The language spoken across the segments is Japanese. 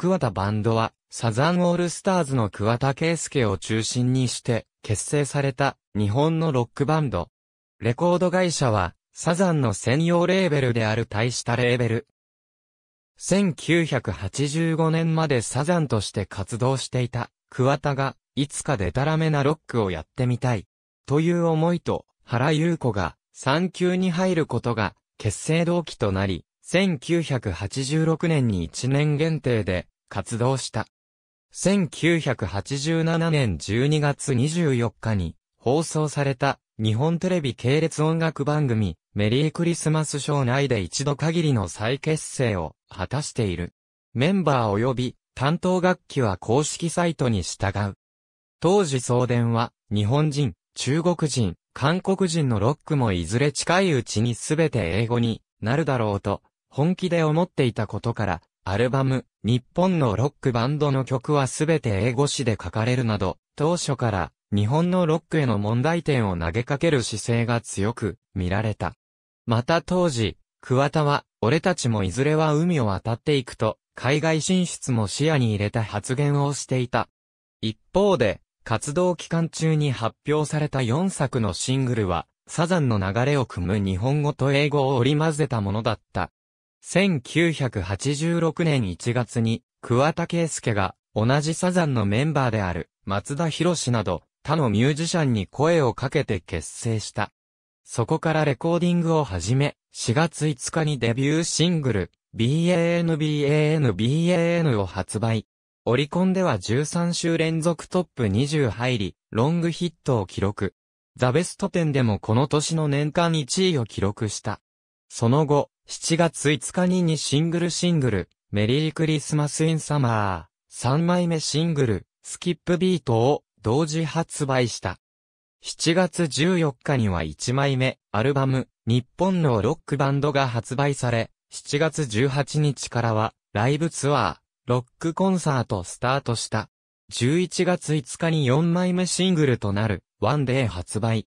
桑田バンドは、サザンオールスターズの桑田圭介を中心にして、結成された、日本のロックバンド。レコード会社は、サザンの専用レーベルである大したレーベル。1985年までサザンとして活動していた、桑田が、いつかデタラメなロックをやってみたい。という思いと、原優子が、産休に入ることが、結成動機となり、1986年に1年限定で、活動した。1987年12月24日に放送された日本テレビ系列音楽番組メリークリスマスショー内で一度限りの再結成を果たしている。メンバー及び担当楽器は公式サイトに従う。当時送電は日本人、中国人、韓国人のロックもいずれ近いうちにすべて英語になるだろうと本気で思っていたことからアルバム、日本のロックバンドの曲はすべて英語詞で書かれるなど、当初から日本のロックへの問題点を投げかける姿勢が強く見られた。また当時、桑田は、俺たちもいずれは海を渡っていくと、海外進出も視野に入れた発言をしていた。一方で、活動期間中に発表された4作のシングルは、サザンの流れを組む日本語と英語を織り交ぜたものだった。1986年1月に、桑田圭介が、同じサザンのメンバーである、松田博士など、他のミュージシャンに声をかけて結成した。そこからレコーディングを始め、4月5日にデビューシングル、BANBANBAN を発売。オリコンでは13週連続トップ20入り、ロングヒットを記録。ザベスト10でもこの年の年間1位を記録した。その後、7月5日に2シングルシングル、メリークリスマスインサマー、3枚目シングル、スキップビートを同時発売した。7月14日には1枚目、アルバム、日本のロックバンドが発売され、7月18日からは、ライブツアー、ロックコンサートスタートした。11月5日に4枚目シングルとなる、ワンデー発売。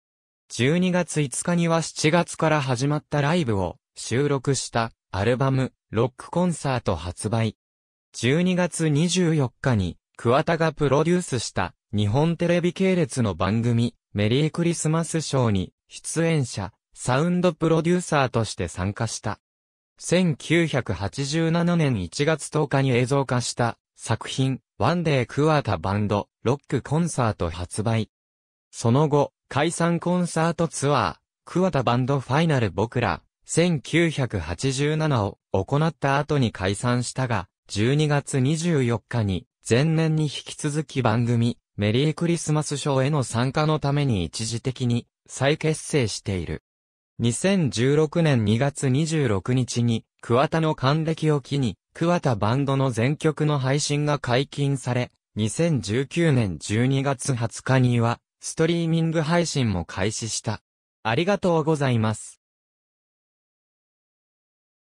12月5日には7月から始まったライブを、収録したアルバム、ロックコンサート発売。12月24日に、桑田がプロデュースした日本テレビ系列の番組、メリークリスマスショーに出演者、サウンドプロデューサーとして参加した。1987年1月10日に映像化した作品、ワンデークワタバンド、ロックコンサート発売。その後、解散コンサートツアー、クワタバンドファイナル僕ら、1987を行った後に解散したが、12月24日に、前年に引き続き番組、メリークリスマスショーへの参加のために一時的に再結成している。2016年2月26日に、桑田の還暦を機に、桑田バンドの全曲の配信が解禁され、2019年12月20日には、ストリーミング配信も開始した。ありがとうございます。